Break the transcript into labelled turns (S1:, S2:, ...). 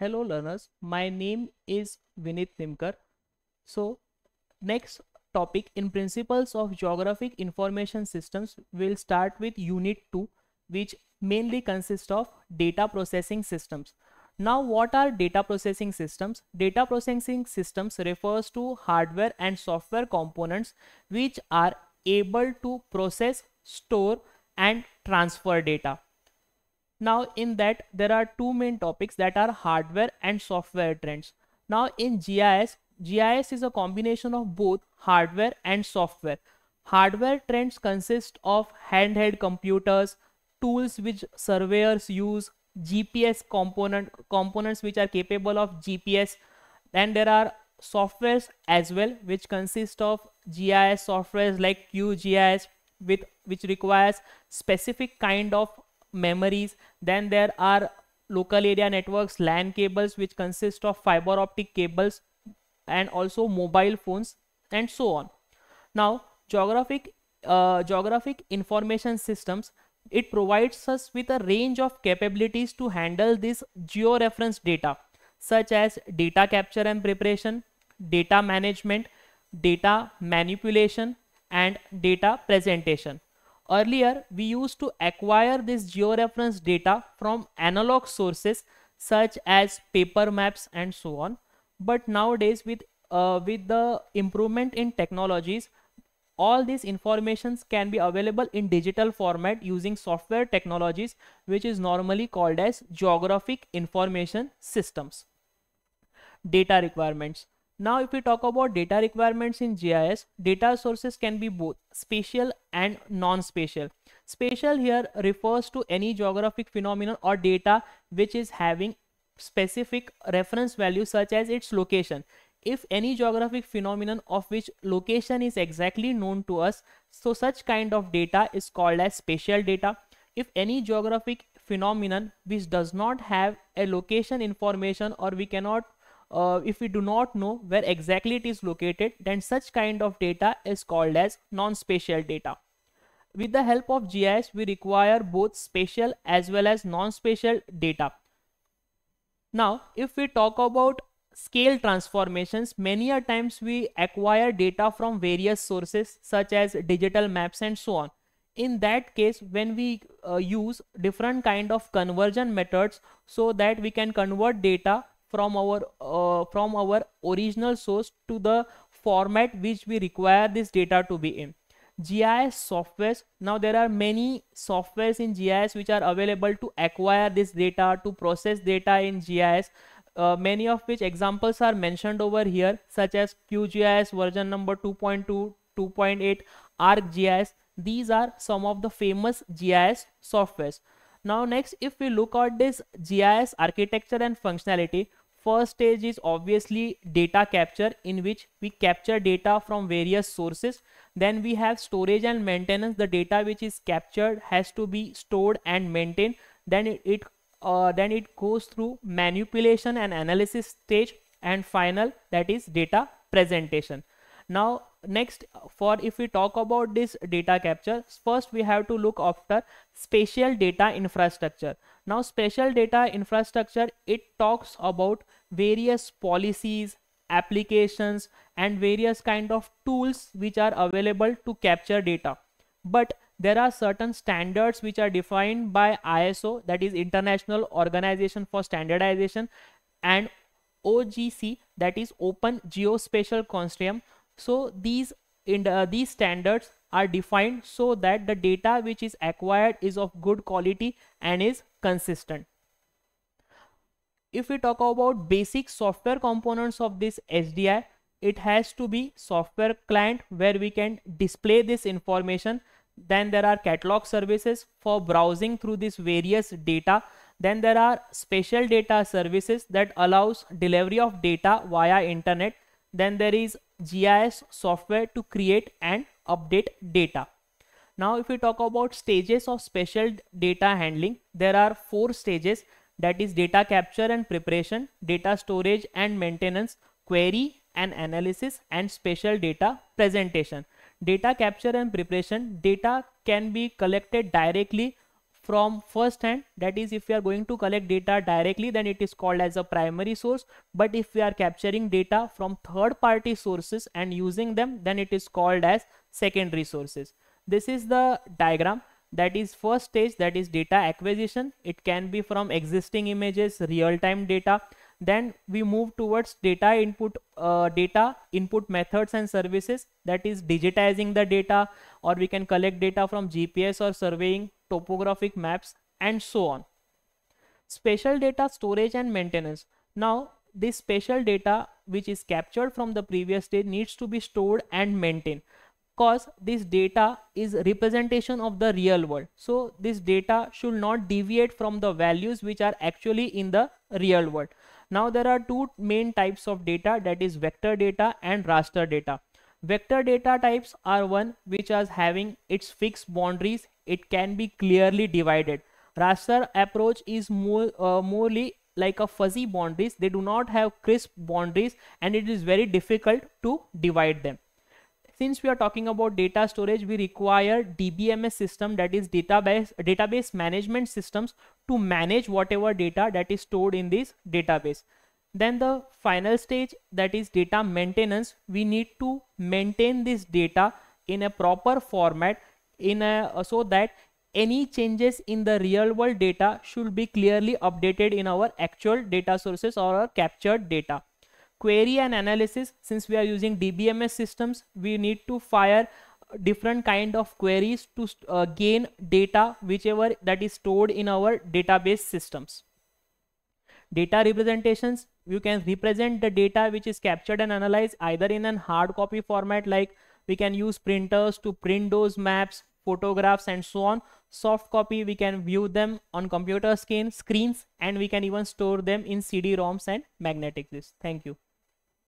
S1: hello learners my name is Vinith Nimkar so next topic in principles of geographic information systems will start with unit 2 which mainly consists of data processing systems now what are data processing systems data processing systems refers to hardware and software components which are able to process store and transfer data now in that there are two main topics that are hardware and software trends. Now in GIS, GIS is a combination of both hardware and software. Hardware trends consist of handheld computers, tools which surveyors use, GPS component components which are capable of GPS and there are softwares as well which consist of GIS softwares like QGIS with which requires specific kind of memories then there are local area networks LAN cables which consist of fiber optic cables and also mobile phones and so on now geographic uh, geographic information systems it provides us with a range of capabilities to handle this georeference data such as data capture and preparation data management data manipulation and data presentation Earlier, we used to acquire this georeference data from analog sources such as paper maps and so on. But nowadays with, uh, with the improvement in technologies, all these informations can be available in digital format using software technologies which is normally called as geographic information systems data requirements now if we talk about data requirements in GIS, data sources can be both spatial and non-spatial. Spatial here refers to any geographic phenomenon or data which is having specific reference value such as its location. If any geographic phenomenon of which location is exactly known to us, so such kind of data is called as spatial data. If any geographic phenomenon which does not have a location information or we cannot uh, if we do not know where exactly it is located, then such kind of data is called as non-spatial data. With the help of GIS, we require both spatial as well as non-spatial data. Now, if we talk about scale transformations, many a times we acquire data from various sources such as digital maps and so on. In that case, when we uh, use different kind of conversion methods so that we can convert data from our uh, from our original source to the format which we require this data to be in GIS softwares. Now there are many softwares in GIS which are available to acquire this data, to process data in GIS. Uh, many of which examples are mentioned over here such as QGIS version number 2.2, 2.8, ArcGIS. These are some of the famous GIS softwares. Now next if we look at this GIS architecture and functionality, First stage is obviously data capture in which we capture data from various sources. Then we have storage and maintenance. The data which is captured has to be stored and maintained. Then it, it uh, then it goes through manipulation and analysis stage and final that is data presentation. Now next for if we talk about this data capture first we have to look after spatial data infrastructure now special data infrastructure it talks about various policies applications and various kind of tools which are available to capture data but there are certain standards which are defined by ISO that is International Organization for Standardization and OGC that is Open Geospatial Consortium so these in uh, these standards are defined so that the data which is acquired is of good quality and is consistent. If we talk about basic software components of this SDI, it has to be software client where we can display this information. Then there are catalog services for browsing through this various data. Then there are special data services that allows delivery of data via internet. Then there is GIS software to create and update data. Now, if we talk about stages of special data handling, there are four stages that is data capture and preparation, data storage and maintenance, query and analysis and special data presentation. Data capture and preparation data can be collected directly from first hand that is if we are going to collect data directly then it is called as a primary source but if we are capturing data from third party sources and using them then it is called as secondary sources this is the diagram that is first stage that is data acquisition it can be from existing images real time data then we move towards data input uh, data input methods and services that is digitizing the data or we can collect data from gps or surveying topographic maps and so on spatial data storage and maintenance now this spatial data which is captured from the previous day, needs to be stored and maintained cause this data is representation of the real world. So this data should not deviate from the values which are actually in the real world. Now there are two main types of data that is vector data and raster data. Vector data types are one which is having its fixed boundaries. It can be clearly divided. Raster approach is more uh, morely like a fuzzy boundaries. They do not have crisp boundaries and it is very difficult to divide them since we are talking about data storage, we require DBMS system that is database, database management systems to manage whatever data that is stored in this database. Then the final stage that is data maintenance, we need to maintain this data in a proper format in a, so that any changes in the real world data should be clearly updated in our actual data sources or our captured data query and analysis since we are using dbms systems we need to fire different kind of queries to uh, gain data whichever that is stored in our database systems data representations you can represent the data which is captured and analyzed either in an hard copy format like we can use printers to print those maps photographs and so on soft copy we can view them on computer screen screens and we can even store them in cd roms and magnetic disks thank you